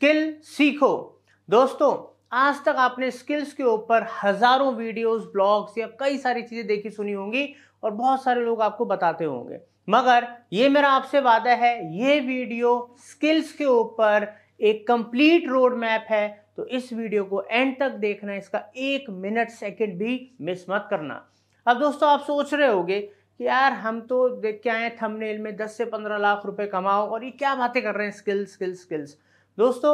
skill सीखो दोस्तों आज तक आपने स्किल्स के ऊपर हजारों वीडियोस ब्लॉग्स या कई सारी चीज़ें देखी सुनी होंगी और बहुत सारे लोग आपको बताते होंगे मगर ये मेरा आपसे वादा है ये वीडियो स्किल्स के ऊपर एक कंप्लीट रोड मैप है तो इस वीडियो को एंड तक देखना इसका एक मिनट सेकंड भी मिस मत करना अब दोस्तों आप सोच रहे होगे कि यार हम तो देख के आए थंबनेल में 10 से 15 लाख रुपए कमाओ और ये क्या बातें कर रहे हैं स्किल्स स्किल्स स्किल्स दोस्तों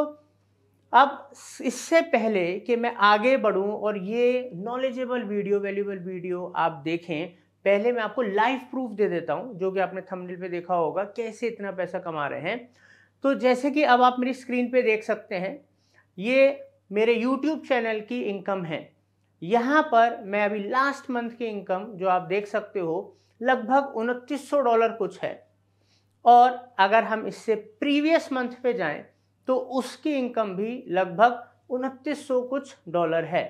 अब इससे पहले कि मैं आगे बढ़ूं और ये नॉलेजेबल वीडियो वैल्यूबल वीडियो आप देखें पहले मैं आपको लाइव प्रूफ दे देता हूं जो कि आपने थंबनेल पे देखा होगा कैसे इतना पैसा कमा रहे हैं तो जैसे कि अब आप मेरी स्क्रीन पे देख सकते हैं ये मेरे यूट्यूब चैनल की इनकम है यहाँ पर मैं अभी लास्ट मंथ की इनकम जो आप देख सकते हो लगभग उनतीस डॉलर कुछ है और अगर हम इससे प्रीवियस मंथ पे जाएं तो उसकी इनकम भी लगभग उनतीस कुछ डॉलर है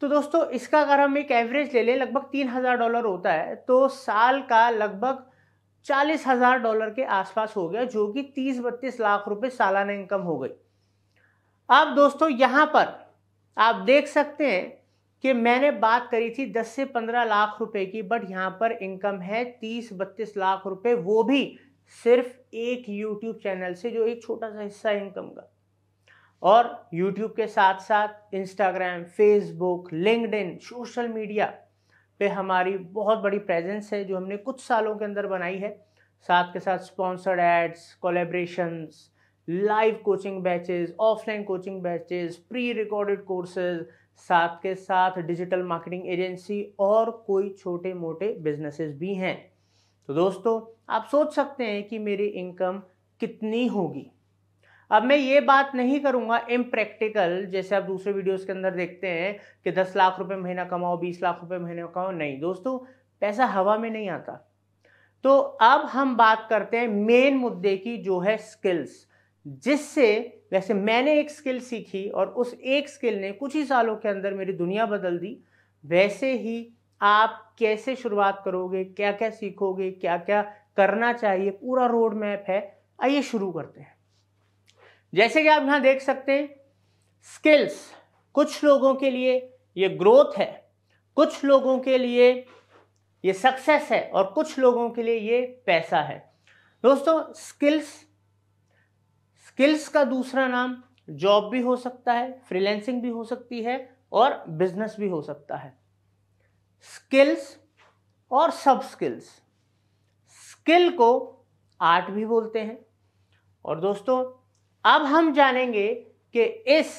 तो दोस्तों इसका अगर हम एक एवरेज ले लें लगभग तीन हज़ार डॉलर होता है तो साल का लगभग चालीस हज़ार डॉलर के आसपास हो गया जो कि तीस बत्तीस लाख रुपए सालाना इनकम हो गई अब दोस्तों यहाँ पर आप देख सकते हैं कि मैंने बात करी थी 10 से 15 लाख रुपए की बट यहाँ पर इनकम है 30 बत्तीस लाख रुपए वो भी सिर्फ एक यूट्यूब चैनल से जो एक छोटा सा हिस्सा इनकम का और यूट्यूब के साथ साथ Instagram Facebook LinkedIn social media पे हमारी बहुत बड़ी प्रेजेंस है जो हमने कुछ सालों के अंदर बनाई है साथ के साथ sponsored ads collaborations live coaching batches offline coaching batches pre recorded courses साथ के साथ डिजिटल मार्केटिंग एजेंसी और कोई छोटे मोटे बिजनेसेस भी हैं तो दोस्तों आप सोच सकते हैं कि मेरी इनकम कितनी होगी अब मैं ये बात नहीं करूँगा इम्प्रैक्टिकल जैसे आप दूसरे वीडियोस के अंदर देखते हैं कि दस लाख रुपए महीना कमाओ बीस लाख रुपए महीना कमाओ नहीं दोस्तों पैसा हवा में नहीं आता तो अब हम बात करते हैं मेन मुद्दे की जो है स्किल्स जिससे वैसे मैंने एक स्किल सीखी और उस एक स्किल ने कुछ ही सालों के अंदर मेरी दुनिया बदल दी वैसे ही आप कैसे शुरुआत करोगे क्या क्या सीखोगे क्या क्या करना चाहिए पूरा रोड मैप है आइए शुरू करते हैं जैसे कि आप यहां देख सकते हैं स्किल्स कुछ लोगों के लिए ये ग्रोथ है कुछ लोगों के लिए ये सक्सेस है और कुछ लोगों के लिए ये पैसा है दोस्तों स्किल्स स्किल्स का दूसरा नाम जॉब भी हो सकता है फ्रीलैंसिंग भी हो सकती है और बिजनेस भी हो सकता है स्किल्स और सब स्किल्स स्किल को आर्ट भी बोलते हैं और दोस्तों अब हम जानेंगे कि इस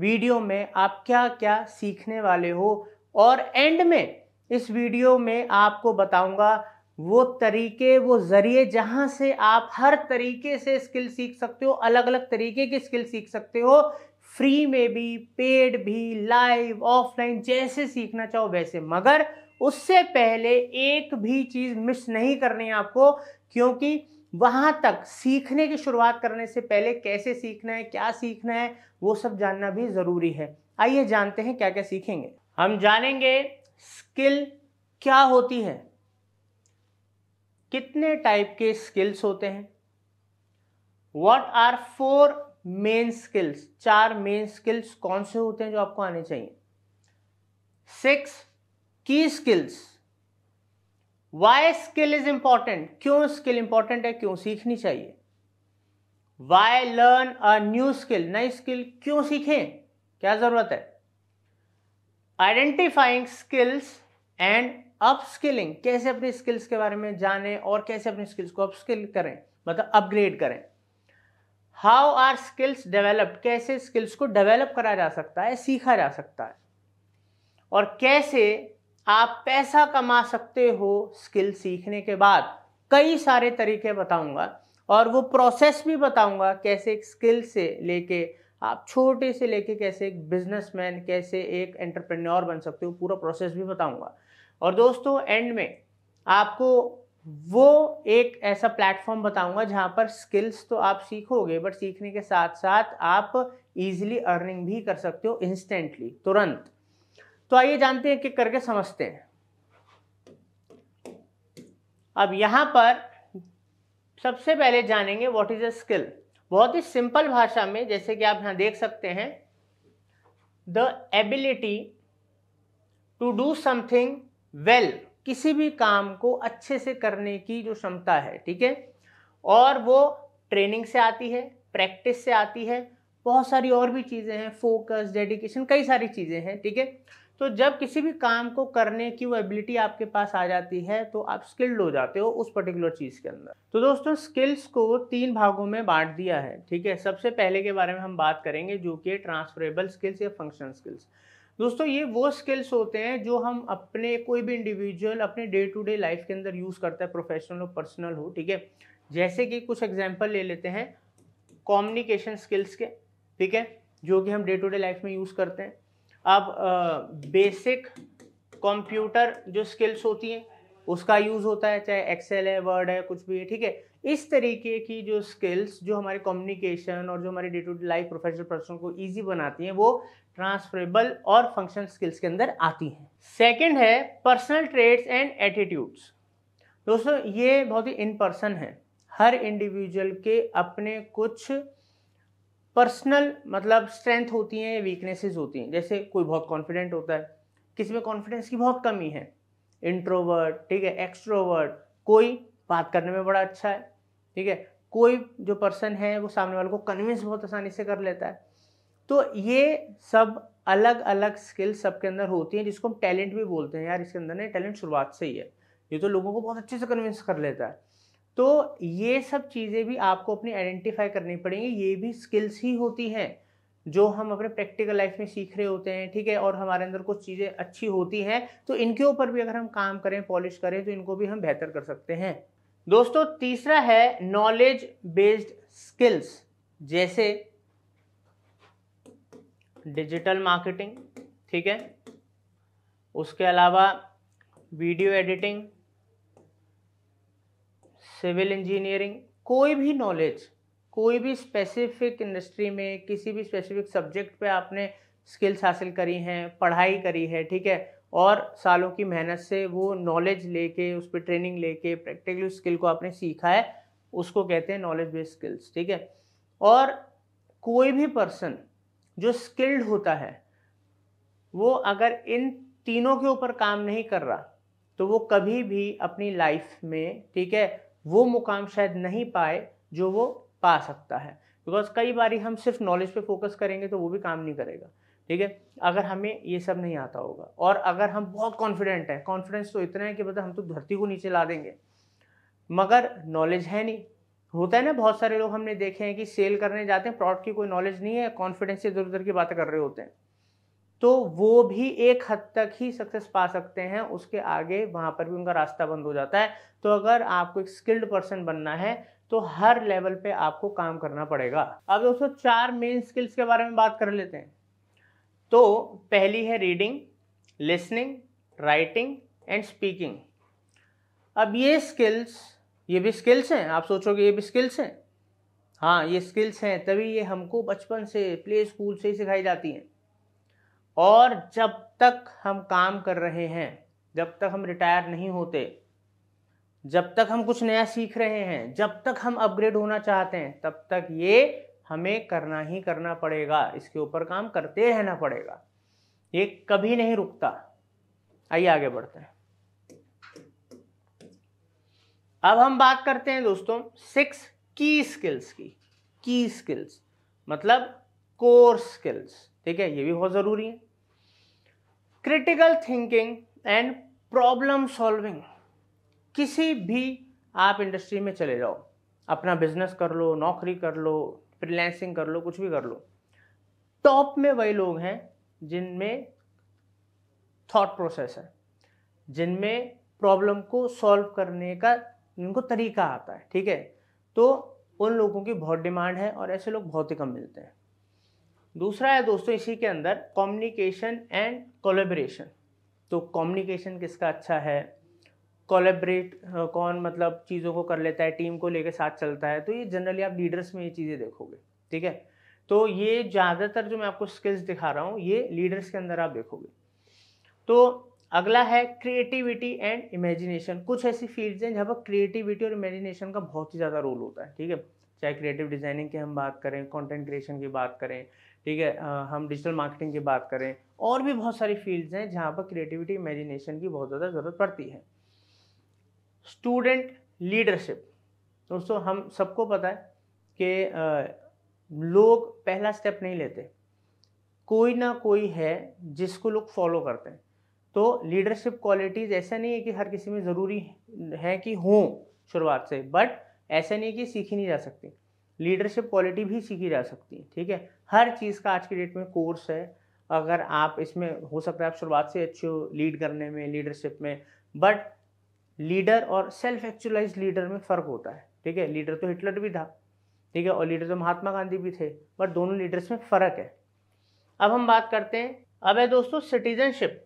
वीडियो में आप क्या क्या सीखने वाले हो और एंड में इस वीडियो में आपको बताऊंगा वो तरीके वो ज़रिए जहां से आप हर तरीके से स्किल सीख सकते हो अलग अलग तरीके की स्किल सीख सकते हो फ्री में भी पेड भी लाइव ऑफलाइन जैसे सीखना चाहो वैसे मगर उससे पहले एक भी चीज़ मिस नहीं करनी है आपको क्योंकि वहाँ तक सीखने की शुरुआत करने से पहले कैसे सीखना है क्या सीखना है वो सब जानना भी ज़रूरी है आइए जानते हैं क्या क्या सीखेंगे हम जानेंगे स्किल क्या होती है कितने टाइप के स्किल्स होते हैं what are four main skills चार मेन स्किल्स कौन से होते हैं जो आपको आने चाहिए सिक्स की skills why skill is important क्यों स्किल इंपॉर्टेंट है क्यों सीखनी चाहिए why learn a new skill नई स्किल क्यों सीखें क्या जरूरत है identifying skills and upskilling कैसे अपनी स्किल्स के बारे में जानें और कैसे अपनी स्किल्स को अपस्किल करें मतलब अपग्रेड करें हाउ आर स्किल्स डेवलप्ड कैसे स्किल्स को डेवलप करा जा सकता है सीखा जा सकता है और कैसे आप पैसा कमा सकते हो स्किल सीखने के बाद कई सारे तरीके बताऊंगा और वो प्रोसेस भी बताऊंगा कैसे एक स्किल से लेके आप छोटे से लेके कैसे एक बिजनेसमैन कैसे एक एंटरप्रेन्योर बन सकते हो पूरा प्रोसेस भी बताऊंगा और दोस्तों एंड में आपको वो एक ऐसा प्लेटफॉर्म बताऊंगा जहां पर स्किल्स तो आप सीखोगे बट सीखने के साथ साथ आप इजीली अर्निंग भी कर सकते हो इंस्टेंटली तुरंत तो आइए जानते हैं कि करके समझते हैं अब यहां पर सबसे पहले जानेंगे व्हाट इज अ स्किल बहुत ही सिंपल भाषा में जैसे कि आप यहां देख सकते हैं the ability to do something well किसी भी काम को अच्छे से करने की जो क्षमता है ठीक है और वो ट्रेनिंग से आती है प्रैक्टिस से आती है बहुत सारी और भी चीज़ें हैं फोकस डेडिकेशन कई सारी चीज़ें हैं ठीक है तो जब किसी भी काम को करने की वो एबिलिटी आपके पास आ जाती है तो आप स्किल्ड हो जाते हो उस पर्टिकुलर चीज़ के अंदर तो दोस्तों स्किल्स को तीन भागों में बांट दिया है ठीक है सबसे पहले के बारे में हम बात करेंगे जो कि ट्रांसफरेबल स्किल्स या फंक्शनल स्किल्स दोस्तों ये वो स्किल्स होते हैं जो हम अपने कोई भी इंडिविजुअल अपने डे टू डे लाइफ के अंदर यूज़ करता है प्रोफेशनल हो पर्सनल हो ठीक है जैसे कि कुछ एग्जाम्पल ले लेते हैं कॉम्युनिकेशन स्किल्स के ठीक है जो कि हम डे टू डे लाइफ में यूज़ करते हैं अब बेसिक कंप्यूटर जो स्किल्स होती हैं उसका यूज़ होता है चाहे एक्सेल है वर्ड है कुछ भी है ठीक है इस तरीके की जो स्किल्स जो हमारे कम्युनिकेशन और जो हमारे day to day life professional person को ईजी बनाती हैं वो ट्रांसफरेबल और फंक्शनल स्किल्स के अंदर आती हैं सेकेंड है पर्सनल ट्रेड्स एंड एटीट्यूड्स दोस्तों ये बहुत ही इन पर्सन है हर इंडिविजुअल के अपने कुछ पर्सनल मतलब स्ट्रेंथ होती हैं वीकनेसेस होती हैं जैसे कोई बहुत कॉन्फिडेंट होता है किसी में कॉन्फिडेंस की बहुत कमी है इंट्रोवर्ट ठीक है एक्सट्रोवर्ट कोई बात करने में बड़ा अच्छा है ठीक है कोई जो पर्सन है वो सामने वाले को कन्विंस बहुत आसानी से कर लेता है तो ये सब अलग अलग स्किल सबके अंदर होती हैं जिसको हम टैलेंट भी बोलते हैं यार इसके अंदर ना टैलेंट शुरुआत से ही है ये तो लोगों को बहुत अच्छे से कन्विंस कर लेता है तो ये सब चीज़ें भी आपको अपनी आइडेंटिफाई करनी पड़ेंगी ये भी स्किल्स ही होती हैं जो हम अपने प्रैक्टिकल लाइफ में सीख रहे होते हैं ठीक है और हमारे अंदर कुछ चीज़ें अच्छी होती हैं तो इनके ऊपर भी अगर हम काम करें पॉलिश करें तो इनको भी हम बेहतर कर सकते हैं दोस्तों तीसरा है नॉलेज बेस्ड स्किल्स जैसे डिजिटल मार्केटिंग ठीक है उसके अलावा वीडियो एडिटिंग सिविल इंजीनियरिंग कोई भी नॉलेज कोई भी स्पेसिफिक इंडस्ट्री में किसी भी स्पेसिफिक सब्जेक्ट पे आपने स्किल्स हासिल करी हैं पढ़ाई करी है ठीक है और सालों की मेहनत से वो नॉलेज लेके उस पर ट्रेनिंग लेके प्रैक्टिकल स्किल को आपने सीखा है उसको कहते हैं नॉलेज बेस्ड स्किल्स ठीक है और कोई भी पर्सन जो स्किल्ड होता है वो अगर इन तीनों के ऊपर काम नहीं कर रहा तो वो कभी भी अपनी लाइफ में ठीक है वो मुकाम शायद नहीं पाए जो वो पा सकता है बिकॉज कई बार हम सिर्फ नॉलेज पे फोकस करेंगे तो वो भी काम नहीं करेगा ठीक है अगर हमें ये सब नहीं आता होगा और अगर हम बहुत कॉन्फिडेंट हैं कॉन्फिडेंस तो इतना है कि मतलब हम तो धरती को नीचे ला देंगे मगर नॉलेज है नहीं होता है ना बहुत सारे लोग हमने देखे हैं कि सेल करने जाते हैं प्रॉडक्ट की कोई नॉलेज नहीं है कॉन्फिडेंस से इधर उधर की बातें कर रहे होते हैं तो वो भी एक हद तक ही सक्सेस पा सकते हैं उसके आगे वहाँ पर भी उनका रास्ता बंद हो जाता है तो अगर आपको एक स्किल्ड पर्सन बनना है तो हर लेवल पे आपको काम करना पड़ेगा अब दोस्तों चार मेन स्किल्स के बारे में बात कर लेते हैं तो पहली है reading listening writing and speaking अब ये स्किल्स ये भी स्किल्स हैं आप सोचोगे ये भी स्किल्स हैं हाँ ये स्किल्स हैं तभी ये हमको बचपन से प्ले स्कूल से ही सिखाई जाती हैं और जब तक हम काम कर रहे हैं जब तक हम रिटायर नहीं होते जब तक हम कुछ नया सीख रहे हैं जब तक हम अपग्रेड होना चाहते हैं तब तक ये हमें करना ही करना पड़ेगा इसके ऊपर काम करते रहना पड़ेगा ये कभी नहीं रुकता आइए आगे बढ़ते हैं अब हम बात करते हैं दोस्तों सिक्स की स्किल्स की की स्किल्स मतलब कोर स्किल्स ठीक है ये भी बहुत ज़रूरी है critical thinking and problem solving किसी भी आप इंडस्ट्री में चले जाओ अपना बिजनेस कर लो नौकरी कर लो फ्रीलैंसिंग कर लो कुछ भी कर लो टॉप में वही लोग हैं जिनमें थॉट प्रोसेस है जिनमें प्रॉब्लम को सॉल्व करने का जिनको तरीका आता है ठीक है तो उन लोगों की बहुत डिमांड है और ऐसे लोग बहुत ही कम मिलते हैं दूसरा है दोस्तों इसी के अंदर कम्युनिकेशन एंड कोलेब्रेशन तो कम्युनिकेशन किसका अच्छा है कोलेबरेट uh, कौन मतलब चीज़ों को कर लेता है टीम को लेकर साथ चलता है तो ये जनरली आप लीडर्स में ये चीज़ें देखोगे ठीक है तो ये ज़्यादातर जो मैं आपको स्किल्स दिखा रहा हूँ ये लीडर्स के अंदर आप देखोगे तो अगला है क्रिएटिविटी एंड इमेजिनेशन कुछ ऐसी फील्ड्स हैं जहाँ पर क्रिएटिविटी और इमेजिनेशन का बहुत ही ज़्यादा रोल होता है ठीक है चाहे क्रिएटिव डिजाइनिंग की हम बात करें कंटेंट क्रिएशन की बात करें ठीक है हम डिजिटल मार्केटिंग की बात करें और भी बहुत सारी फील्ड्स हैं जहाँ पर क्रिएटिविटी इमेजिनेशन की बहुत ज़्यादा ज़रूरत पड़ती है स्टूडेंट लीडरशिप दोस्तों हम सबको पता है कि लोग पहला स्टेप नहीं लेते कोई ना कोई है जिसको लोग फॉलो करते हैं तो लीडरशिप क्वालिटीज़ ऐसा नहीं है कि हर किसी में ज़रूरी है कि हों शुरुआत से बट ऐसा नहीं कि सीखी नहीं जा सकती लीडरशिप क्वालिटी भी सीखी जा सकती है ठीक है हर चीज़ का आज के डेट में कोर्स है अगर आप इसमें हो सकता है आप शुरुआत से अच्छे हो लीड करने में लीडरशिप में बट लीडर और सेल्फ एक्चुअलाइज लीडर में फ़र्क होता है ठीक है लीडर तो हिटलर भी था ठीक है और लीडर तो महात्मा गांधी भी थे बट दोनों लीडर्स में फ़र्क है अब हम बात करते हैं अब है दोस्तों सिटीजनशिप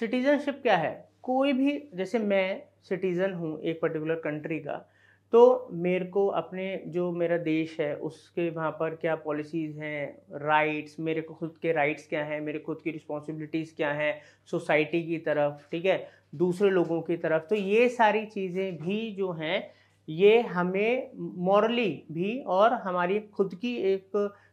सिटीजनशिप क्या है कोई भी जैसे मैं सिटीज़न हूँ एक पर्टिकुलर कंट्री का तो मेरे को अपने जो मेरा देश है उसके वहाँ पर क्या पॉलिसीज़ हैं राइट्स मेरे को खुद के राइट्स क्या हैं मेरे खुद की रिस्पॉन्सिबिलिटीज़ क्या हैं सोसाइटी की तरफ ठीक है दूसरे लोगों की तरफ तो ये सारी चीज़ें भी जो हैं ये हमें मॉरली भी और हमारी खुद की एक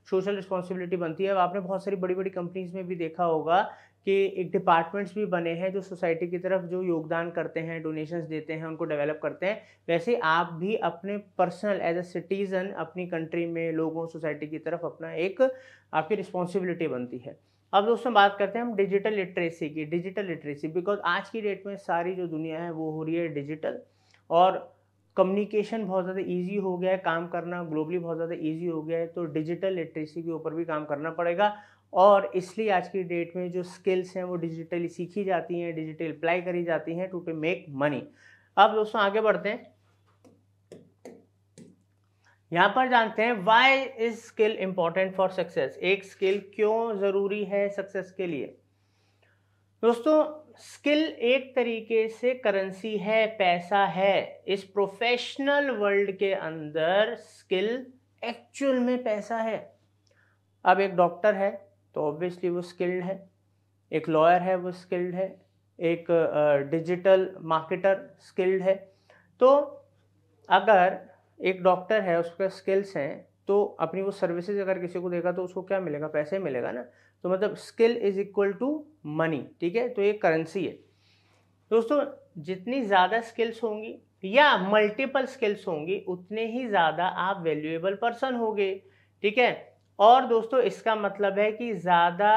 सोशल रिस्पॉन्सिबिलिटी बनती है अब आपने बहुत सारी बड़ी बड़ी कंपनीज में भी देखा होगा कि एक डिपार्टमेंट्स भी बने हैं जो सोसाइटी की तरफ जो योगदान करते हैं डोनेशंस देते हैं उनको डेवलप करते हैं वैसे आप भी अपने पर्सनल एज अ सिटीज़न अपनी कंट्री में लोगों सोसाइटी की तरफ अपना एक आपकी रिस्पॉन्सिबिलिटी बनती है अब दोस्तों बात करते हैं हम डिजिटल लिटरेसी की डिजिटल लिटरेसी बिकॉज आज की डेट में सारी जो दुनिया है वो हो रही है डिजिटल और कम्युनिकेशन बहुत ज़्यादा इजी हो गया है काम करना ग्लोबली बहुत ज़्यादा इजी हो गया है तो डिजिटल लिटरेसी के ऊपर भी काम करना पड़ेगा और इसलिए आज की डेट में जो स्किल्स हैं वो डिजिटली सीखी जाती हैं डिजिटल अप्लाई करी जाती हैं टू टू मेक मनी अब दोस्तों आगे बढ़ते हैं यहाँ पर जानते हैं why is skill important for success एक स्किल क्यों ज़रूरी है सक्सेस के लिए दोस्तों स्किल एक तरीके से करेंसी है पैसा है इस प्रोफेशनल वर्ल्ड के अंदर स्किल एक्चुअल में पैसा है अब एक डॉक्टर है तो ऑब्वियसली वो स्किल्ड है एक लॉयर है वो स्किल्ड है एक डिजिटल मार्केटर स्किल्ड है तो अगर एक डॉक्टर है उसके स्किल्स हैं तो अपनी वो सर्विसेज अगर किसी को देगा तो उसको क्या मिलेगा पैसे मिलेगा ना तो मतलब skill is equal to money ठीक है तो ये करेंसी है दोस्तों जितनी ज़्यादा स्किल्स होंगी या मल्टीपल स्किल्स होंगी उतने ही ज़्यादा आप वैल्यूएबल पर्सन होंगे ठीक है और दोस्तों इसका मतलब है कि ज़्यादा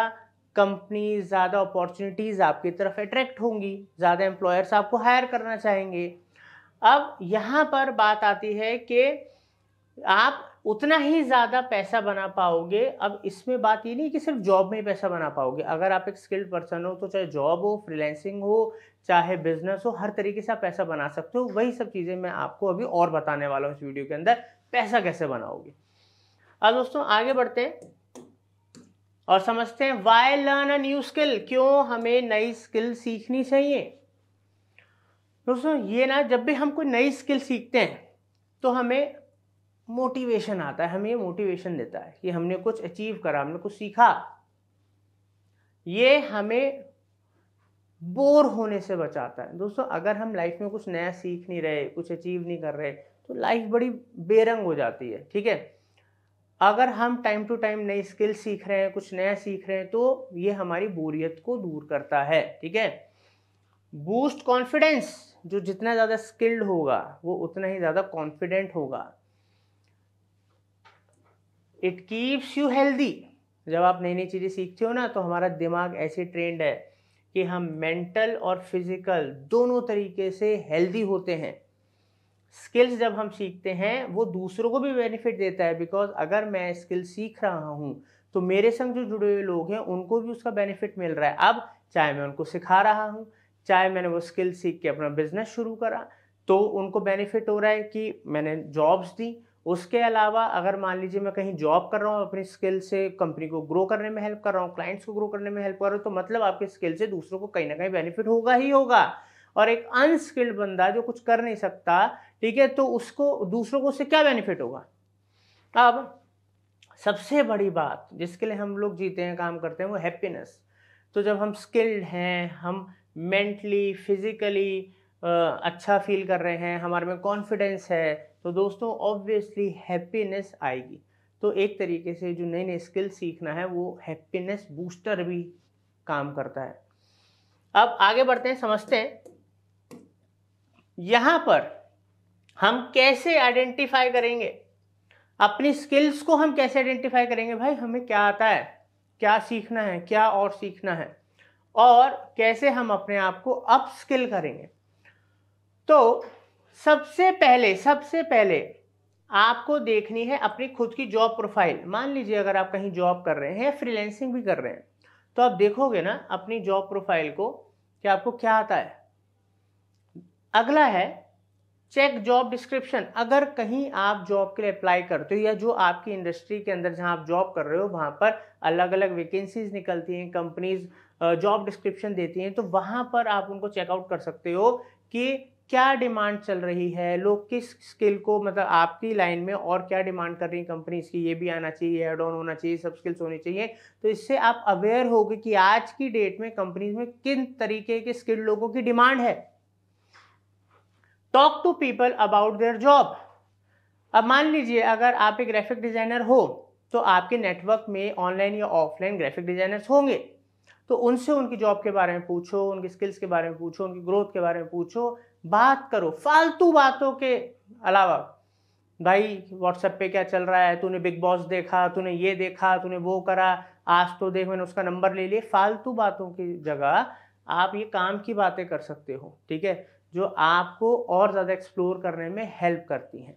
कंपनी ज़्यादा अपॉर्चुनिटीज़ आपकी तरफ अट्रैक्ट होंगी ज़्यादा एम्प्लॉयर्स आपको हायर करना चाहेंगे अब यहाँ पर बात आती है कि आप उतना ही ज़्यादा पैसा बना पाओगे अब इसमें बात ये नहीं कि सिर्फ जॉब में ही पैसा बना पाओगे अगर आप एक स्किल्ड पर्सन हो तो चाहे जॉब हो फ्रीलैंसिंग हो चाहे बिजनेस हो हर तरीके से आप पैसा बना सकते हो वही सब चीज़ें मैं आपको अभी और बताने वाला हूँ इस वीडियो के अंदर पैसा कैसे बनाओगे अब दोस्तों आगे बढ़ते हैं और समझते हैं why learn a new skill क्यों हमें नई स्किल सीखनी चाहिए दोस्तों ये ना जब भी हम कोई नई स्किल सीखते हैं तो हमें मोटिवेशन आता है हमें ये मोटिवेशन देता है कि हमने कुछ अचीव करा हमने कुछ सीखा ये हमें बोर होने से बचाता है दोस्तों अगर हम लाइफ में कुछ नया सीख नहीं रहे कुछ अचीव नहीं कर रहे तो लाइफ बड़ी बेरंग हो जाती है ठीक है अगर हम टाइम टू टाइम नई स्किल सीख रहे हैं कुछ नया सीख रहे हैं तो ये हमारी बोरियत को दूर करता है ठीक है बूस्ट कॉन्फिडेंस जो जितना ज़्यादा स्किल्ड होगा वो उतना ही ज़्यादा कॉन्फिडेंट होगा इट कीप्स यू हेल्दी जब आप नई नई चीज़ें सीखते हो ना तो हमारा दिमाग ऐसे ट्रेंड है कि हम मेंटल और फिजिकल दोनों तरीके से हेल्दी होते हैं स्किल्स जब हम सीखते हैं वो दूसरों को भी बेनिफिट देता है बिकॉज अगर मैं स्किल सीख रहा हूँ तो मेरे संग जो जुड़े हुए लोग हैं उनको भी उसका बेनिफिट मिल रहा है अब चाहे मैं उनको सिखा रहा हूँ चाहे मैंने वो स्किल सीख के अपना बिजनेस शुरू करा तो उनको बेनिफिट हो रहा है कि मैंने जॉब्स दी उसके अलावा अगर मान लीजिए मैं कहीं जॉब कर रहा हूँ अपनी स्किल से कंपनी को ग्रो करने में हेल्प कर रहा हूँ क्लाइंट्स को ग्रो करने में हेल्प कर रहा हूँ तो मतलब आपके स्किल से दूसरों को कहीं ना कहीं बेनिफिट होगा ही होगा और एक अनस्किल्ड बंदा जो कुछ कर नहीं सकता ठीक है तो उसको दूसरों को उससे क्या बेनिफिट होगा अब सबसे बड़ी बात जिसके लिए हम लोग जीते हैं काम करते हैं वो हैप्पीनेस तो जब हम स्किल्ड हैं हम मेंटली फिज़िकली अच्छा फील कर रहे हैं हमारे में कॉन्फिडेंस है तो दोस्तों ऑब्वियसली हैप्पीनेस आएगी तो एक तरीके से जो नई नई स्किल सीखना है वो हैप्पीनेस बूस्टर भी काम करता है अब आगे बढ़ते हैं समझते हैं यहाँ पर हम कैसे आइडेंटिफाई करेंगे अपनी स्किल्स को हम कैसे आइडेंटिफाई करेंगे भाई हमें क्या आता है क्या सीखना है क्या और सीखना है और कैसे हम अपने आप को अप स्किल करेंगे तो सबसे पहले सबसे पहले आपको देखनी है अपनी खुद की जॉब प्रोफाइल मान लीजिए अगर आप कहीं जॉब कर रहे हैं फ्रीलैंसिंग भी कर रहे हैं तो आप देखोगे ना अपनी जॉब प्रोफाइल को कि आपको क्या आता है अगला है चेक जॉब डिस्क्रिप्शन अगर कहीं आप जॉब के लिए अप्लाई करते हो या जो आपकी इंडस्ट्री के अंदर जहां आप जॉब कर रहे हो वहां पर अलग अलग वैकेंसीज निकलती हैं कंपनीज जॉब डिस्क्रिप्शन देती हैं तो वहाँ पर आप उनको चेकआउट कर सकते हो कि क्या डिमांड चल रही है लोग किस स्किल को मतलब आपकी लाइन में और क्या डिमांड कर रही है कंपनीज की ये भी आना चाहिए एड ऑन होना चाहिए सब स्किल्स होनी चाहिए तो इससे आप अवेयर होगे कि आज की डेट में कंपनीज में किन तरीके के स्किल लोगों की डिमांड है talk to people about their job अब मान लीजिए अगर आप एक ग्राफिक डिजाइनर हो तो आपके नेटवर्क में ऑनलाइन या ऑफलाइन ग्राफिक डिजाइनर्स होंगे तो उनसे उनकी जॉब के बारे में पूछो उनकी स्किल्स के बारे में पूछो उनकी ग्रोथ के बारे में पूछो बात करो फालतू बातों के अलावा भाई व्हाट्सएप पे क्या चल रहा है तूने बिग बॉस देखा तूने ये देखा तूने वो करा आज तो देख मैंने उसका नंबर ले लिया फालतू बातों की जगह आप ये काम की बातें कर सकते हो ठीक है जो आपको और ज़्यादा एक्सप्लोर करने में हेल्प करती हैं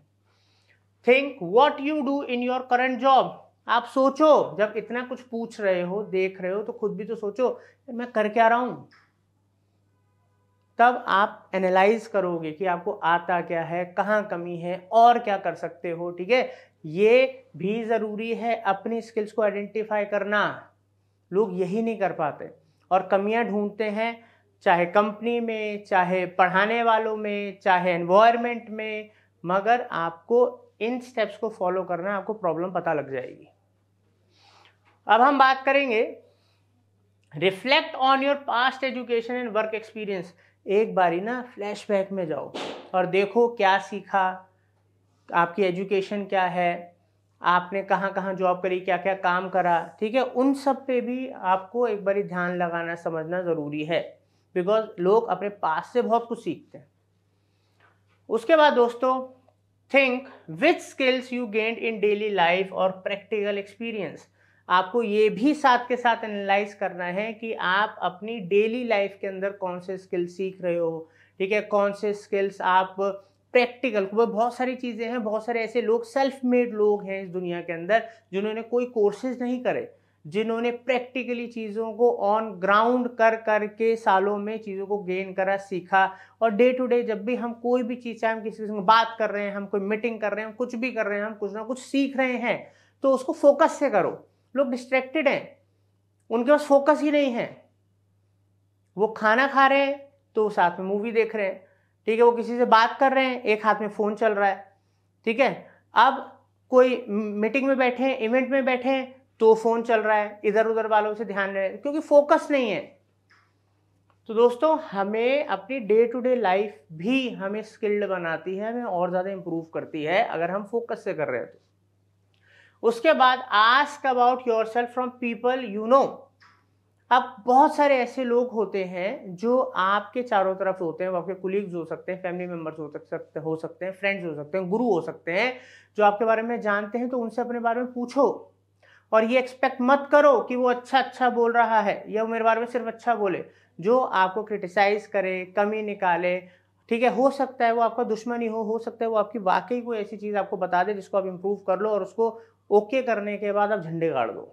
think what you do in your current job आप सोचो जब इतना कुछ पूछ रहे हो देख रहे हो तो खुद भी तो सोचो मैं कर क्या रहा हूं तब आप एनालाइज करोगे कि आपको आता क्या है कहाँ कमी है और क्या कर सकते हो ठीक है ये भी ज़रूरी है अपनी स्किल्स को आइडेंटिफाई करना लोग यही नहीं कर पाते और कमियां ढूंढते हैं चाहे कंपनी में चाहे पढ़ाने वालों में चाहे एनवायरमेंट में मगर आपको इन स्टेप्स को फॉलो करना आपको प्रॉब्लम पता लग जाएगी अब हम बात करेंगे reflect on your past education and work experience एक बारी ना फ्लैशबैक में जाओ और देखो क्या सीखा आपकी एजुकेशन क्या है आपने कहाँ कहाँ जॉब करी क्या क्या काम करा ठीक है उन सब पे भी आपको एक बार ध्यान लगाना समझना ज़रूरी है बिकॉज लोग अपने पास से बहुत कुछ सीखते हैं उसके बाद दोस्तों think which skills you gained in daily life और प्रैक्टिकल एक्सपीरियंस आपको ये भी साथ के साथ एनालाइज करना है कि आप अपनी डेली लाइफ के अंदर कौन से स्किल्स सीख रहे हो ठीक है कौन से स्किल्स आप प्रैक्टिकल वह बहुत सारी चीज़ें हैं बहुत सारे ऐसे लोग सेल्फ मेड लोग हैं इस दुनिया के अंदर जिन्होंने कोई कोर्सेज नहीं करे जिन्होंने प्रैक्टिकली चीज़ों को ऑन ग्राउंड कर कर के सालों में चीज़ों को गेन करा सीखा और डे टू डे जब भी हम कोई भी चीज़ चाहे हम किसी से बात कर रहे हैं हम कोई मीटिंग कर रहे हैं हम कुछ भी कर रहे हैं हम कुछ ना कुछ सीख रहे हैं तो उसको फोकस से करो लोग डिस्ट्रैक्टेड हैं उनके पास फोकस ही नहीं है वो खाना खा रहे हैं तो साथ में मूवी देख रहे हैं ठीक है वो किसी से बात कर रहे हैं एक हाथ में फ़ोन चल रहा है ठीक है अब कोई मीटिंग में बैठे हैं इवेंट में बैठे हैं तो फ़ोन चल रहा है इधर उधर वालों से ध्यान रहे क्योंकि फोकस नहीं है तो दोस्तों हमें अपनी डे टू डे लाइफ भी हमें स्किल्ड बनाती है हमें और ज़्यादा इम्प्रूव करती है अगर हम फोकस से कर रहे हैं तो उसके बाद ask about yourself from people you know अब बहुत सारे ऐसे लोग होते हैं जो आपके चारों तरफ होते हैं वो आपके कुलीग्स हो सकते हैं फैमिली मेम्बर्स हो सकते हो सकते हैं फ्रेंड्स हो सकते हैं गुरु हो सकते हैं जो आपके बारे में जानते हैं तो उनसे अपने बारे में पूछो और ये एक्सपेक्ट मत करो कि वो अच्छा अच्छा बोल रहा है या मेरे बारे में सिर्फ अच्छा बोले जो आपको क्रिटिसाइज करे कमी निकाले ठीक है हो सकता है वो आपका दुश्मन ही हो हो सकता है वो आपकी वाकई कोई ऐसी चीज़ आपको बता दे जिसको आप इम्प्रूव कर लो और उसको ओके करने के बाद आप झंडे गाड़ दो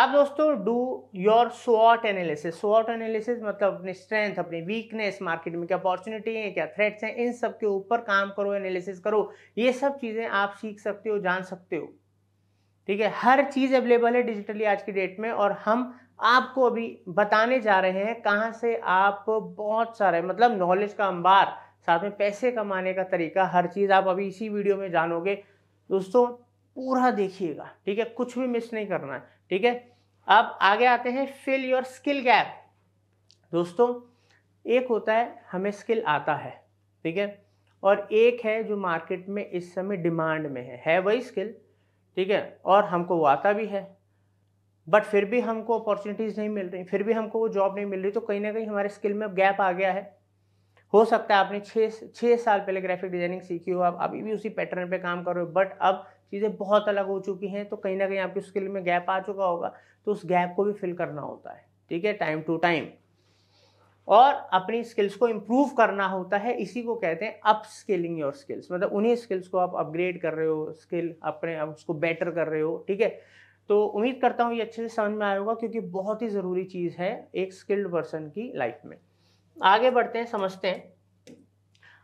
आप दोस्तों डू योर स्वॉट एनालिसिस स्वॉट एनालिसिस मतलब अपनी स्ट्रेंथ अपनी वीकनेस मार्केट में क्या अपॉर्चुनिटी है क्या थ्रेट्स हैं इन सब के ऊपर काम करो एनालिसिस करो ये सब चीज़ें आप सीख सकते हो जान सकते हो ठीक है हर चीज़ अवेलेबल है डिजिटली आज की डेट में और हम आपको अभी बताने जा रहे हैं कहाँ से आप बहुत सारे मतलब नॉलेज का अंबार साथ में पैसे कमाने का तरीका हर चीज़ आप अभी इसी वीडियो में जानोगे दोस्तों पूरा देखिएगा ठीक है कुछ भी मिस नहीं करना है ठीक है अब आगे आते हैं फिल योर स्किल गैप दोस्तों एक होता है हमें स्किल आता है ठीक है और एक है जो मार्केट में इस समय डिमांड में है है वही स्किल ठीक है और हमको वो आता भी है बट फिर भी हमको अपॉर्चुनिटीज़ नहीं मिल रही फिर भी हमको वो जॉब नहीं मिल रही तो कहीं ना कहीं हमारे स्किल में गैप आ गया है हो सकता है आपने छः छः साल पहले ग्राफिक डिज़ाइनिंग सीखी हो आप अभी भी उसी पैटर्न पे काम कर रहे हो बट अब चीज़ें बहुत अलग हो चुकी हैं तो कहीं ना कहीं आपकी स्किल में गैप आ चुका होगा तो उस गैप को भी फिल करना होता है ठीक है टाइम टू टाइम और अपनी स्किल्स को इम्प्रूव करना होता है इसी को कहते हैं अप स्किलिंग योर स्किल्स मतलब उन्हीं स्किल्स को आप अपग्रेड कर रहे हो स्किल अपने आप उसको बेटर कर रहे हो ठीक है तो उम्मीद करता हूँ ये अच्छे से समझ में आएगा क्योंकि बहुत ही ज़रूरी चीज़ है एक स्किल्ड पर्सन की लाइफ में आगे बढ़ते हैं समझते हैं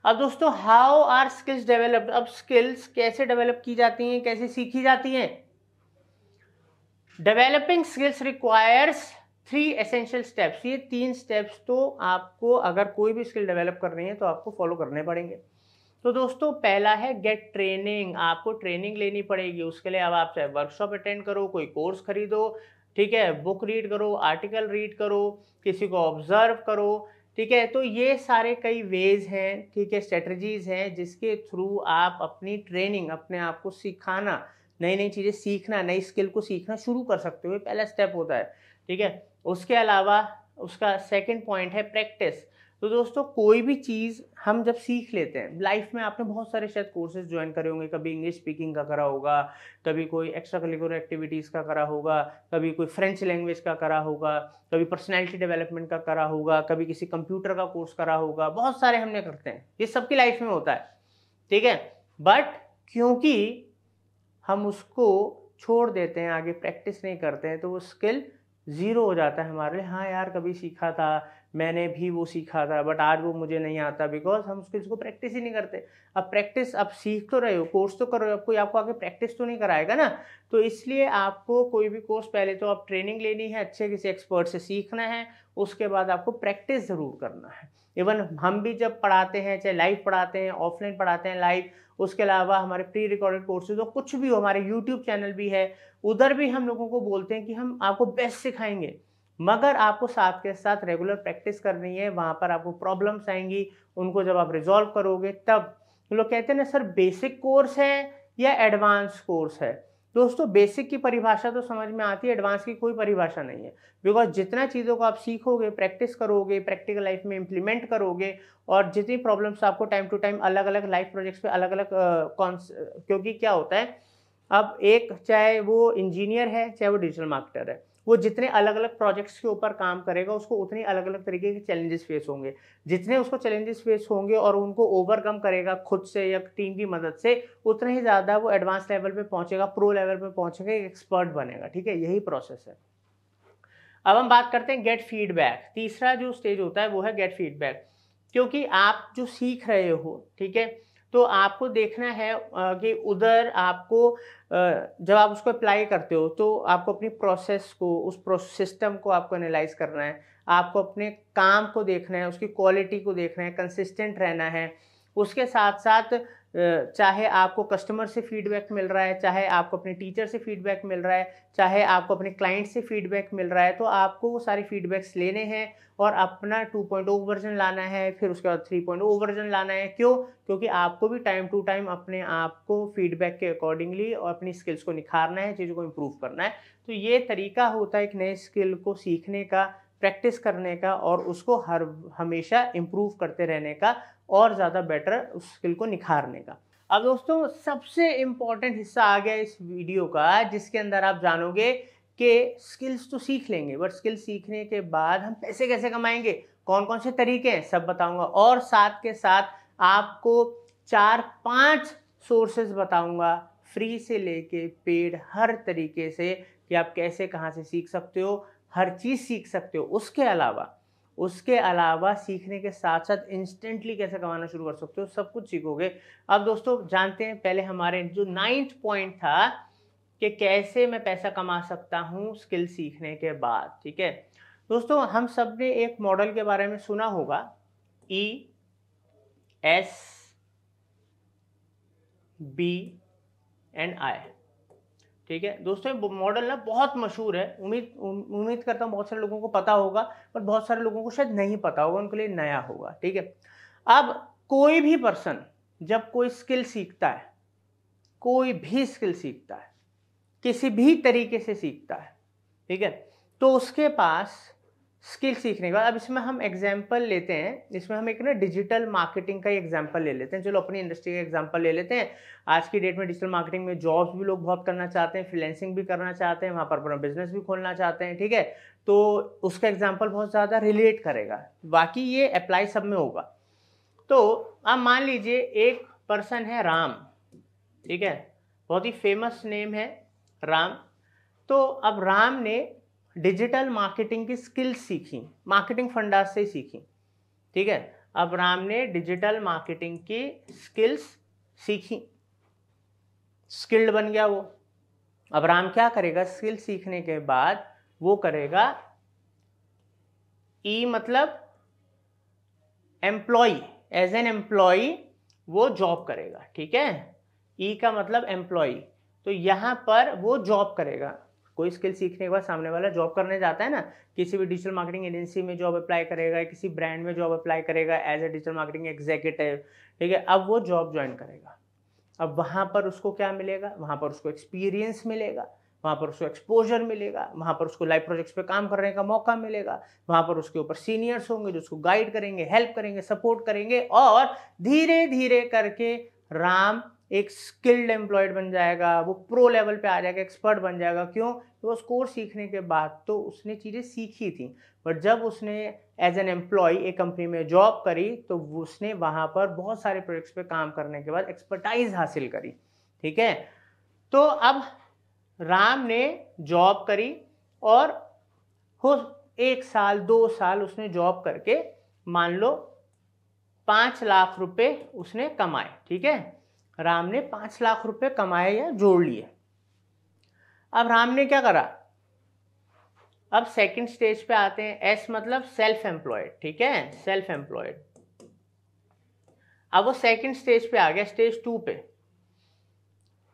अब दोस्तों हाउ आर स्किल्स डेवलप्ड अब स्किल्स कैसे डेवलप की जाती हैं कैसे सीखी जाती हैं developing skills requires three essential steps ये तीन स्टेप्स तो आपको अगर कोई भी स्किल डेवलप रही है तो आपको फॉलो करने पड़ेंगे तो दोस्तों पहला है गेट ट्रेनिंग आपको ट्रेनिंग लेनी पड़ेगी उसके लिए अब आप चाहे वर्कशॉप अटेंड करो कोई कोर्स खरीदो ठीक है बुक रीड करो आर्टिकल रीड करो किसी को ऑब्जर्व करो ठीक है तो ये सारे कई वेज हैं ठीक है स्ट्रेटजीज हैं जिसके थ्रू आप अपनी ट्रेनिंग अपने आप को सिखाना नई नई चीज़ें सीखना नई स्किल को सीखना शुरू कर सकते हो पहला स्टेप होता है ठीक है उसके अलावा उसका सेकंड पॉइंट है प्रैक्टिस तो दोस्तों कोई भी चीज़ हम जब सीख लेते हैं लाइफ में आपने बहुत सारे शायद कोर्सेज ज्वाइन करे होंगे कभी इंग्लिश स्पीकिंग का करा होगा कभी कोई एक्स्ट्रा करिकुलर एक्टिविटीज़ का करा होगा कभी कोई फ्रेंच लैंग्वेज का करा होगा कभी पर्सनैलिटी डेवलपमेंट का करा होगा कभी किसी कंप्यूटर का कोर्स करा होगा बहुत सारे हमने करते हैं ये सबकी लाइफ में होता है ठीक है बट क्योंकि हम उसको छोड़ देते हैं आगे प्रैक्टिस नहीं करते हैं तो वो स्किल ज़ीरो हो जाता है हमारे लिए हाँ यार कभी सीखा था मैंने भी वो सीखा था बट आज वो मुझे नहीं आता बिकॉज हम स्किल्स को प्रैक्टिस ही नहीं करते अब प्रैक्टिस आप सीख तो रहे हो कोर्स तो कर रहे हो आपको आपको आगे प्रैक्टिस तो नहीं कराएगा ना तो इसलिए आपको कोई भी कोर्स पहले तो आप ट्रेनिंग लेनी है अच्छे किसी एक्सपर्ट से सीखना है उसके बाद आपको प्रैक्टिस ज़रूर करना है इवन हम भी जब पढ़ाते हैं चाहे लाइव पढ़ाते हैं ऑफलाइन पढ़ाते हैं लाइव उसके अलावा हमारे प्री रिकॉर्डेड कोर्सेज और कुछ भी हो हमारे यूट्यूब चैनल भी है उधर भी हम लोगों को बोलते हैं कि हम आपको बेस्ट सिखाएंगे मगर आपको साथ के साथ रेगुलर प्रैक्टिस करनी है वहाँ पर आपको प्रॉब्लम्स आएंगी उनको जब आप रिजॉल्व करोगे तब तो लोग कहते हैं ना सर बेसिक कोर्स है या एडवांस कोर्स है दोस्तों बेसिक की परिभाषा तो समझ में आती है एडवांस की कोई परिभाषा नहीं है बिकॉज जितना चीज़ों को आप सीखोगे प्रैक्टिस करोगे प्रैक्टिकल लाइफ में इंप्लीमेंट करोगे और जितनी प्रॉब्लम्स आपको टाइम टू टाइम अलग अलग लाइफ प्रोजेक्ट्स पे अलग अलग कॉन्स क्योंकि क्या होता है अब एक चाहे वो इंजीनियर है चाहे वो डिजिटल मार्केटर है वो जितने अलग अलग प्रोजेक्ट्स के ऊपर काम करेगा उसको उतने अलग अलग तरीके के चैलेंजेस फेस होंगे जितने उसको चैलेंजेस फेस होंगे और उनको ओवरकम करेगा खुद से या टीम की मदद से उतने ही ज़्यादा वो एडवांस लेवल पर पहुंचेगा प्रो लेवल पहुँचेगा पहुंचेगा एक्सपर्ट बनेगा ठीक है यही प्रोसेस है अब हम बात करते हैं गेट फीडबैक तीसरा जो स्टेज होता है वो है गेट फीडबैक क्योंकि आप जो सीख रहे हो ठीक है तो आपको देखना है कि उधर आपको जब आप उसको अप्लाई करते हो तो आपको अपनी प्रोसेस को उस प्रोसेस सिस्टम को आपको एनालाइज करना है आपको अपने काम को देखना है उसकी क्वालिटी को देखना है कंसिस्टेंट रहना है उसके साथ साथ चाहे आपको कस्टमर से फीडबैक मिल रहा है चाहे आपको अपने टीचर से फीडबैक मिल रहा है चाहे आपको अपने क्लाइंट से फीडबैक मिल रहा है तो आपको वो सारे फीडबैक्स लेने हैं और अपना 2.0 वर्जन लाना है फिर उसके बाद 3.0 वर्जन लाना है क्यों क्योंकि आपको भी टाइम टू टाइम अपने आप को फीडबैक के अकॉर्डिंगली और अपनी स्किल्स को निखारना है चीज़ों को इम्प्रूव करना है तो ये तरीका होता है एक नए स्किल को सीखने का प्रैक्टिस करने का और उसको हर हमेशा इम्प्रूव करते रहने का और ज़्यादा बेटर उस स्किल को निखारने का अब दोस्तों सबसे इम्पॉर्टेंट हिस्सा आ गया इस वीडियो का जिसके अंदर आप जानोगे कि स्किल्स तो सीख लेंगे बट स्किल्स सीखने के बाद हम पैसे कैसे कमाएंगे कौन कौन से तरीके हैं सब बताऊंगा और साथ के साथ आपको चार पांच सोर्सेज बताऊंगा फ्री से लेके पेड हर तरीके से कि आप कैसे कहाँ से सीख सकते हो हर चीज़ सीख सकते हो उसके अलावा उसके अलावा सीखने के साथ साथ इंस्टेंटली कैसे कमाना शुरू कर सकते हो सब कुछ सीखोगे अब दोस्तों जानते हैं पहले हमारे जो नाइन्थ पॉइंट था कि कैसे मैं पैसा कमा सकता हूँ स्किल सीखने के बाद ठीक है दोस्तों हम सब ने एक मॉडल के बारे में सुना होगा E S B and I ठीक है दोस्तों मॉडल ना बहुत मशहूर है उम्मीद उम्मीद करता हूँ बहुत सारे लोगों को पता होगा पर बहुत सारे लोगों को शायद नहीं पता होगा उनके लिए नया होगा ठीक है अब कोई भी पर्सन जब कोई स्किल सीखता है कोई भी स्किल सीखता है किसी भी तरीके से सीखता है ठीक है तो उसके पास स्किल सीखने के बाद अब इसमें हम एग्जाम्पल लेते हैं इसमें हम एक ना डिजिटल मार्केटिंग का ही एग्जाम्पल ले लेते हैं चलो अपनी इंडस्ट्री का एग्जाम्पल ले लेते हैं आज की डेट में डिजिटल मार्केटिंग में जॉब्स भी लोग बहुत करना चाहते हैं फिलेंसिंग भी करना चाहते हैं वहाँ पर अपना बिजनेस भी खोलना चाहते हैं ठीक है तो उसका एग्जाम्पल बहुत ज़्यादा रिलेट करेगा बाकी ये अप्लाई सब में होगा तो आप मान लीजिए एक पर्सन है राम ठीक है बहुत ही फेमस नेम है राम तो अब राम ने डिजिटल मार्केटिंग की स्किल्स सीखी मार्केटिंग फंडाज से सीखी ठीक है अब राम ने डिजिटल मार्केटिंग की स्किल्स सीखी स्किल्ड बन गया वो अब राम क्या करेगा स्किल सीखने के बाद वो करेगा ई मतलब एम्प्लॉय एज एन एम्प्लॉय वो जॉब करेगा ठीक है ई का मतलब एम्प्लॉय तो यहां पर वो जॉब करेगा कोई स्किल सीखने के बाद सामने वाला जॉब करने जाता है ना किसी भी डिजिटल मार्केटिंग एजेंसी में जॉब अप्लाई करेगा किसी ब्रांड में जॉब अप्लाई करेगा as a digital marketing executive ठीक है अब वो जॉब ज्वाइन करेगा अब वहाँ पर उसको क्या मिलेगा वहाँ पर उसको एक्सपीरियंस मिलेगा वहाँ पर उसको एक्सपोजर मिलेगा वहाँ पर उसको लाइव प्रोजेक्ट्स पे काम करने का मौका मिलेगा वहाँ पर उसके ऊपर सीनियर्स होंगे जो उसको गाइड करेंगे हेल्प करेंगे सपोर्ट करेंगे और धीरे धीरे करके राम एक स्किल्ड एम्प्लॉयड बन जाएगा वो प्रो लेवल पे आ जाएगा एक्सपर्ट बन जाएगा क्यों तो उस कोर्स सीखने के बाद तो उसने चीज़ें सीखी थी बट जब उसने एज एन एम्प्लॉय एक कंपनी में जॉब करी तो उसने वहाँ पर बहुत सारे प्रोडक्ट्स पे काम करने के बाद एक्सपर्टाइज हासिल करी ठीक है तो अब राम ने जॉब करी और हो एक साल दो साल उसने जॉब करके मान लो पाँच लाख रुपए उसने कमाए ठीक है राम ने पाँच लाख रुपए कमाए या जोड़ लिए अब राम ने क्या करा अब सेकंड स्टेज पे आते हैं एस मतलब सेल्फ एम्प्लॉयड ठीक है सेल्फ एम्प्लॉयड अब वो सेकंड स्टेज पे आ गया स्टेज टू पे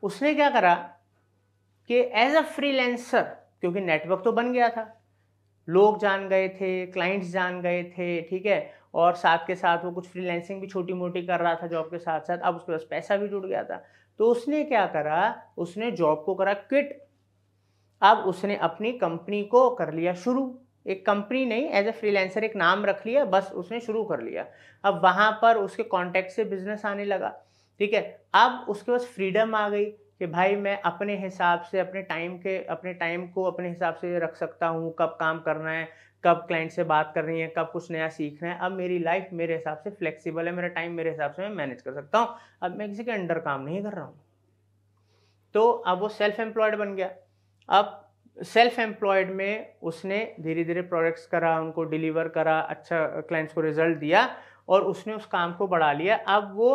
उसने क्या करा कि एज अ फ्रीलैंसर क्योंकि नेटवर्क तो बन गया था लोग जान गए थे क्लाइंट्स जान गए थे ठीक है और साथ के साथ वो कुछ फ्रीलैंसिंग भी छोटी मोटी कर रहा था जॉब के साथ साथ अब उसके पास पैसा भी जुड़ गया था तो उसने क्या करा उसने जॉब को करा किट अब उसने अपनी कंपनी को कर लिया शुरू एक कंपनी नहीं एज ए फ्रीलैंसर एक नाम रख लिया बस उसने शुरू कर लिया अब वहाँ पर उसके कॉन्टैक्ट से बिजनेस आने लगा ठीक है अब उसके पास फ्रीडम आ गई कि भाई मैं अपने हिसाब से अपने टाइम के अपने टाइम को अपने हिसाब से रख सकता हूँ कब काम करना है कब क्लाइंट से बात कर रही है कब कुछ नया सीखना है अब मेरी लाइफ मेरे हिसाब से फ्लेक्सिबल है मेरा टाइम मेरे हिसाब से मैं मैनेज कर सकता हूँ अब मैं किसी के अंडर काम नहीं कर रहा हूँ तो अब वो सेल्फ एम्प्लॉयड बन गया अब सेल्फ एम्प्लॉयड में उसने धीरे धीरे प्रोडक्ट्स करा उनको डिलीवर करा अच्छा क्लाइंट्स को रिजल्ट दिया और उसने उस काम को बढ़ा लिया अब वो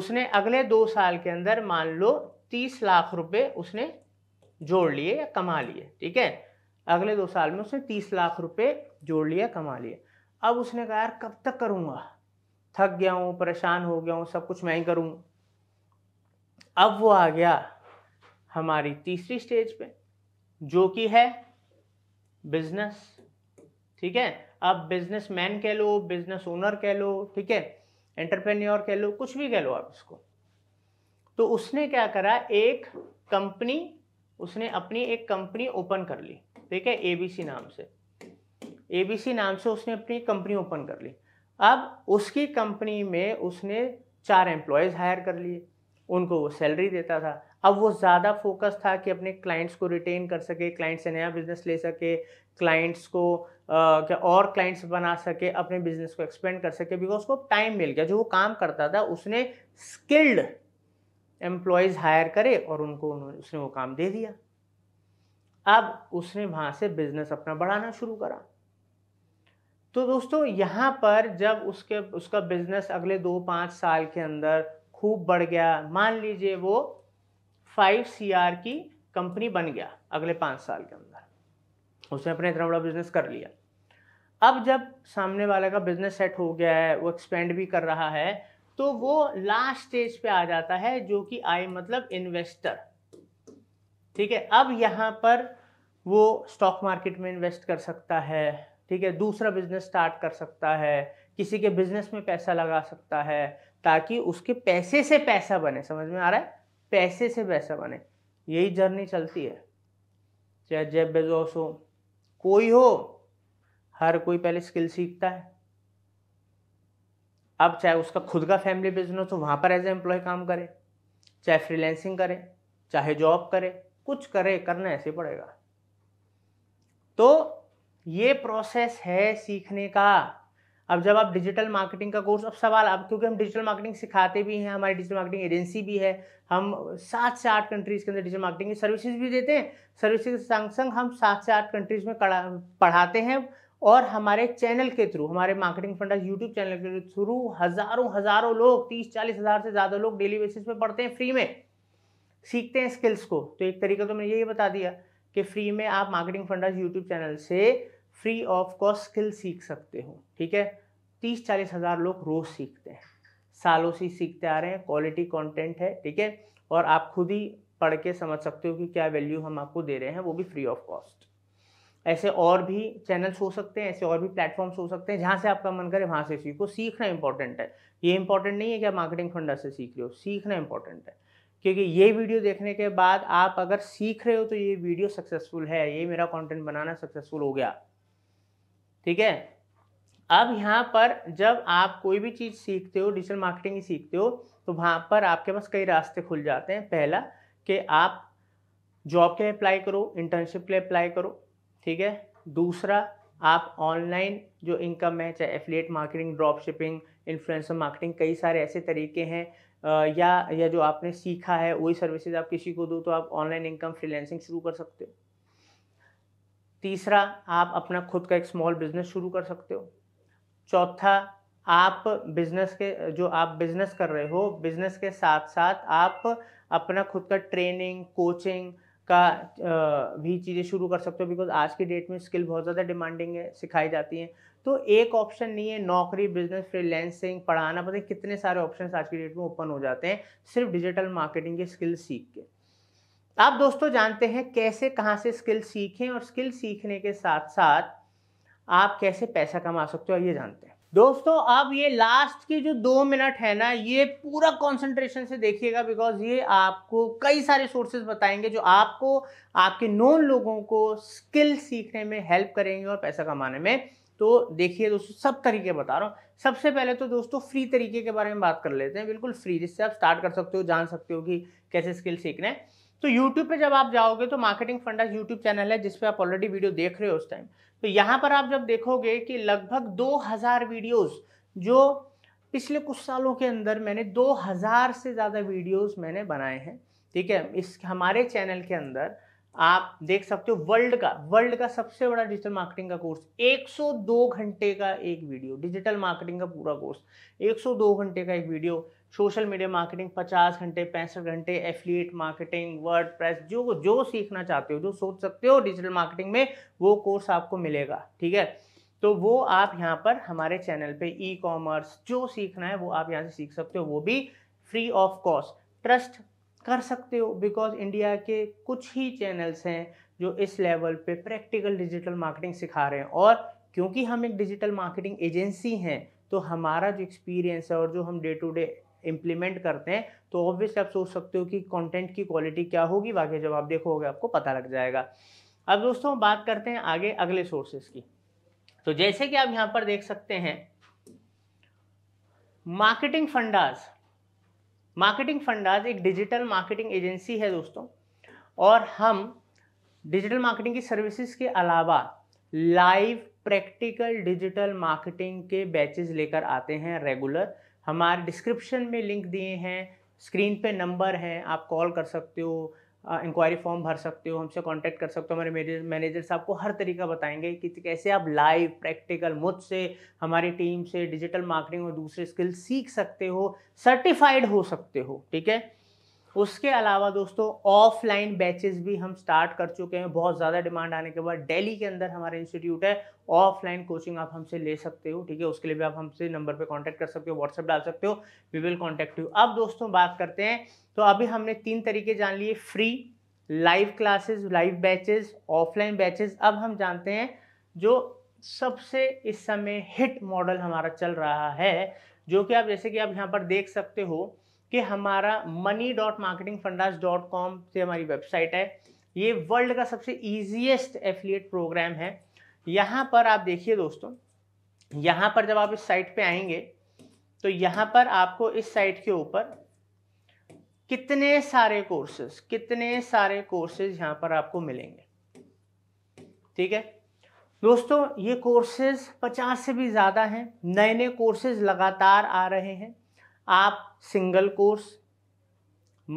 उसने अगले दो साल के अंदर मान लो तीस लाख रुपए उसने जोड़ लिए या कमा लिए ठीक है अगले दो साल में उसने तीस लाख रुपए जोड़ लिया कमा लिया अब उसने कहा यार कब तक करूँगा थक गया हूँ परेशान हो गया हूँ सब कुछ मैं ही करूँ अब वो आ गया हमारी तीसरी स्टेज पे जो कि है बिजनेस ठीक है अब बिजनेस मैन कह लो बिजनेस ओनर कह लो ठीक है एंटरप्रेन्योर कह लो कुछ भी कह लो आप इसको तो उसने क्या करा एक कंपनी उसने अपनी एक कंपनी ओपन कर ली ठीक है एबीसी नाम से एबीसी नाम से उसने अपनी कंपनी ओपन कर ली अब उसकी कंपनी में उसने चार एम्प्लॉयज़ हायर कर लिए उनको वो सैलरी देता था अब वो ज़्यादा फोकस था कि अपने क्लाइंट्स को रिटेन कर सके क्लाइंट से नया बिजनेस ले सके क्लाइंट्स को क्या और क्लाइंट्स बना सके अपने बिजनेस को एक्सपेंड कर सके बिकॉज उसको टाइम मिल गया जो वो काम करता था उसने स्किल्ड एम्प्लॉयज़ हायर करे और उनको उन्होंने उसने वो काम दे दिया अब उसने वहाँ से बिजनेस अपना बढ़ाना शुरू करा तो दोस्तों यहाँ पर जब उसके उसका बिजनेस अगले दो पाँच साल के अंदर खूब बढ़ गया मान लीजिए वो फाइव सी की कंपनी बन गया अगले पाँच साल के अंदर उसने अपने इतना बड़ा बिजनेस कर लिया अब जब सामने वाले का बिजनेस सेट हो गया है वो एक्सपेंड भी कर रहा है तो वो लास्ट स्टेज पे आ जाता है जो कि आई मतलब इन्वेस्टर ठीक है अब यहाँ पर वो स्टॉक मार्केट में इन्वेस्ट कर सकता है ठीक है दूसरा बिजनेस स्टार्ट कर सकता है किसी के बिजनेस में पैसा लगा सकता है ताकि उसके पैसे से पैसा बने समझ में आ रहा है पैसे से पैसा बने यही जर्नी चलती है चाहे जेब बेजोस हो कोई हो हर कोई पहले स्किल सीखता है अब चाहे उसका खुद का फैमिली बिजनेस हो तो वहाँ पर एज ए एम्प्लॉय काम करे चाहे फ्रीलैंसिंग करे चाहे जॉब करे कुछ करे करना ऐसे पड़ेगा तो ये प्रोसेस है सीखने का अब जब आप डिजिटल मार्केटिंग का कोर्स अब सवाल अब क्योंकि हम डिजिटल मार्केटिंग सिखाते भी हैं हमारी डिजिटल मार्केटिंग एजेंसी भी है हम सात से आठ कंट्रीज़ के अंदर डिजिटल मार्केटिंग की सर्विसेज भी देते हैं सर्विसेज के संग संग हम सात से आठ कंट्रीज़ में पढ़ाते हैं और हमारे चैनल के थ्रू हमारे मार्केटिंग फंडा यूट्यूब चैनल के थ्रू हजारों हजारों लोग तीस चालीस हजार से ज़्यादा लोग डेली बेसिस पे पढ़ते हैं फ्री में सीखते हैं स्किल्स को तो एक तरीका तो मैंने यही बता दिया कि फ्री में आप मार्केटिंग फंडाज यूट्यूब चैनल से फ्री ऑफ कॉस्ट स्किल सीख सकते हो ठीक है तीस चालीस हज़ार लोग रोज़ सीखते हैं सालों से सीखते आ रहे हैं क्वालिटी कंटेंट है ठीक है और आप खुद ही पढ़ के समझ सकते हो कि क्या वैल्यू हम आपको दे रहे हैं वो भी फ्री ऑफ कॉस्ट ऐसे और भी चैनल्स हो सकते हैं ऐसे और भी प्लेटफॉर्म्स हो सकते हैं जहाँ से आपका मन करे वहाँ से सीखो सीखना इंपॉर्टेंट है ये इंपॉर्टेंट नहीं है कि आप मार्केटिंग फंडा से सीख रहे हो सीखना इंपॉर्टेंट है क्योंकि ये वीडियो देखने के बाद आप अगर सीख रहे हो तो ये वीडियो सक्सेसफुल है ये मेरा कॉन्टेंट बनाना सक्सेसफुल हो गया ठीक है अब यहाँ पर जब आप कोई भी चीज़ सीखते हो डिजिटल मार्केटिंग ही सीखते हो तो वहाँ पर आपके पास कई रास्ते खुल जाते हैं पहला कि आप जॉब के लिए अप्लाई करो इंटर्नशिप के लिए अप्लाई करो ठीक है दूसरा आप ऑनलाइन जो इनकम है चाहे affiliate marketing drop shipping influencer marketing कई सारे ऐसे तरीके हैं या या जो आपने सीखा है वही सर्विसेज आप किसी को दो तो आप ऑनलाइन इनकम फ्रीलैंसिंग शुरू कर सकते हो तीसरा आप अपना खुद का एक स्मॉल बिजनेस शुरू कर सकते हो चौथा आप बिजनेस के जो आप बिजनेस कर रहे हो बिजनेस के साथ साथ आप अपना खुद का ट्रेनिंग कोचिंग का भी चीज़ें शुरू कर सकते हो बिकॉज आज की डेट में स्किल बहुत ज़्यादा डिमांडिंग है सिखाई जाती हैं तो एक ऑप्शन नहीं है नौकरी बिजनेस फ्रीलैंसिंग पढ़ाना पता है कितने सारे ऑप्शन आज की डेट में ओपन हो जाते हैं सिर्फ डिजिटल मार्केटिंग के स्किल सीख के आप दोस्तों जानते हैं कैसे कहाँ से स्किल सीखें और स्किल सीखने के साथ साथ आप कैसे पैसा कमा सकते हो ये जानते हैं दोस्तों अब ये लास्ट के जो दो मिनट है ना ये पूरा कंसंट्रेशन से देखिएगा बिकॉज ये आपको कई सारे सोर्सेज बताएंगे जो आपको आपके नोन लोगों को स्किल सीखने में हेल्प करेंगे और पैसा कमाने में तो देखिए दोस्तों सब तरीके बता रहा हूँ सबसे पहले तो दोस्तों फ्री तरीके के बारे में बात कर लेते हैं बिल्कुल फ्री जिससे आप स्टार्ट कर सकते हो जान सकते हो कि कैसे स्किल सीखना है तो यूट्यूब पे जब आप जाओगे तो मार्केटिंग फंडा यूट्यूब चैनल है जिस आप ऑलरेडी वीडियो देख रहे हो उस टाइम तो यहाँ पर आप जब देखोगे कि लगभग 2000 वीडियोस जो पिछले कुछ सालों के अंदर मैंने 2000 से ज़्यादा वीडियोस मैंने बनाए हैं ठीक है इस हमारे चैनल के अंदर आप देख सकते हो वर्ल्ड का वर्ल्ड का सबसे बड़ा डिजिटल मार्केटिंग का कोर्स 102 घंटे का एक वीडियो डिजिटल मार्केटिंग का पूरा कोर्स 102 घंटे का एक वीडियो सोशल मीडिया मार्केटिंग 50 घंटे पैंसठ घंटे एफिलिएट मार्केटिंग वर्ड प्रेस जो जो सीखना चाहते हो जो सोच सकते हो डिजिटल मार्केटिंग में वो कोर्स आपको मिलेगा ठीक है तो वो आप यहाँ पर हमारे चैनल पे ई कॉमर्स जो सीखना है वो आप यहाँ से सीख सकते हो वो भी फ्री ऑफ कॉस्ट ट्रस्ट कर सकते हो बिकॉज इंडिया के कुछ ही चैनल्स हैं जो इस लेवल पे प्रैक्टिकल डिजिटल मार्केटिंग सिखा रहे हैं और क्योंकि हम एक डिजिटल मार्केटिंग एजेंसी हैं तो हमारा जो एक्सपीरियंस है और जो हम डे टू डे इम्प्लीमेंट करते हैं तो ऑब्वियसली आप सोच सकते हो कि कंटेंट की क्वालिटी क्या होगी बाकी जब आप देखोगे आपको पता लग जाएगा अब दोस्तों बात करते हैं आगे अगले सोर्सेस की तो जैसे कि आप यहाँ पर देख सकते हैं मार्केटिंग फंडाज मार्केटिंग फंडाज एक डिजिटल मार्केटिंग एजेंसी है दोस्तों और हम डिजिटल मार्केटिंग की सर्विसेज के अलावा लाइव प्रैक्टिकल डिजिटल मार्केटिंग के बैचेस लेकर आते हैं रेगुलर हमारे डिस्क्रिप्शन में लिंक दिए हैं स्क्रीन पे नंबर है आप कॉल कर सकते हो इंक्वायरी फॉर्म भर सकते हो हमसे कांटेक्ट कर सकते हो हमारे मैनेजर साहब को हर तरीका बताएंगे कि कैसे आप लाइव प्रैक्टिकल मुझसे हमारी टीम से डिजिटल मार्केटिंग और दूसरे स्किल सीख सकते हो सर्टिफाइड हो सकते हो ठीक है उसके अलावा दोस्तों ऑफलाइन बैचेस भी हम स्टार्ट कर चुके हैं बहुत ज़्यादा डिमांड आने के बाद दिल्ली के अंदर हमारा इंस्टीट्यूट है ऑफलाइन कोचिंग आप हमसे ले सकते हो ठीक है उसके लिए भी आप हमसे नंबर पे कांटेक्ट कर सकते हो व्हाट्सएप डाल सकते हो वी विल कांटेक्ट यू अब दोस्तों बात करते हैं तो अभी हमने तीन तरीके जान लिए free live classes live batches offline batches अब हम जानते हैं जो सबसे इस समय हिट मॉडल हमारा चल रहा है जो कि आप जैसे कि आप यहाँ पर देख सकते हो कि हमारा money dot marketing fundas dot com से हमारी वेबसाइट है ये वर्ल्ड का सबसे ईजिएस्ट एफिलिएट प्रोग्राम है यहाँ पर आप देखिए दोस्तों यहाँ पर जब आप इस साइट पे आएंगे तो यहाँ पर आपको इस साइट के ऊपर कितने सारे कोर्सेज कितने सारे कोर्सेज यहाँ पर आपको मिलेंगे ठीक है दोस्तों ये कोर्सेज 50 से भी ज़्यादा हैं नए नए कोर्सेज लगातार आ रहे हैं आप single course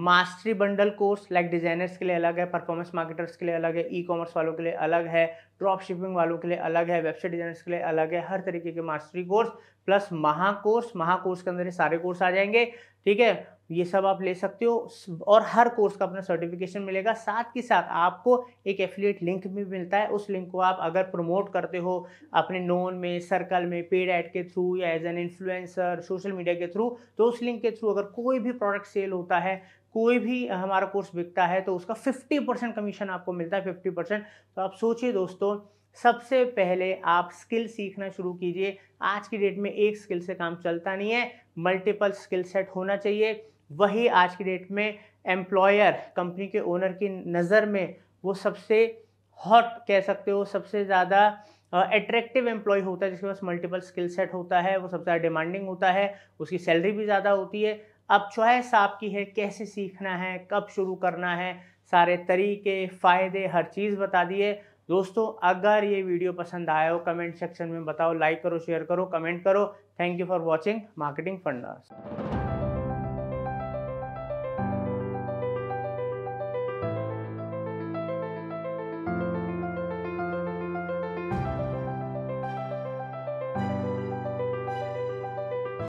mastery bundle course like designers के लिए अलग है परफॉर्मेंस मार्केटर्स के लिए अलग है ई कॉमर्स वालों के लिए अलग है ड्रॉप शिपिंग वालों के लिए अलग है वेबसाइट डिजाइनर्स के लिए अलग है हर तरीके के मास्टरी कोर्स प्लस महाकोर्स महाकोर्स के अंदर ये सारे कोर्स आ जाएंगे ठीक है ये सब आप ले सकते हो और हर कोर्स का अपना सर्टिफिकेशन मिलेगा साथ ही साथ आपको एक एफिलिएट लिंक भी मिलता है उस लिंक को आप अगर प्रमोट करते हो अपने नोन में सर्कल में पेड ऐड के थ्रू या as an influencer social media के थ्रू तो उस लिंक के थ्रू अगर कोई भी प्रोडक्ट सेल होता है कोई भी हमारा कोर्स बिकता है तो उसका 50 परसेंट कमीशन आपको मिलता है 50 परसेंट तो आप सोचिए दोस्तों सबसे पहले आप स्किल सीखना शुरू कीजिए आज की डेट में एक स्किल से काम चलता नहीं है मल्टीपल स्किल सेट होना चाहिए वही आज की डेट में एम्प्लॉयर कंपनी के ओनर की नज़र में वो सबसे हॉट कह सकते हो सबसे ज़्यादा अट्रैक्टिव एम्प्लॉय होता है जिसके पास मल्टीपल स्किल सेट होता है वो सबसे ज़्यादा डिमांडिंग होता है उसकी सैलरी भी ज़्यादा होती है अब चॉइस आपकी है कैसे सीखना है कब शुरू करना है सारे तरीके फ़ायदे हर चीज़ बता दिए दोस्तों अगर ये वीडियो पसंद आया हो कमेंट सेक्शन में बताओ लाइक करो शेयर करो कमेंट करो thank you for watching marketing funders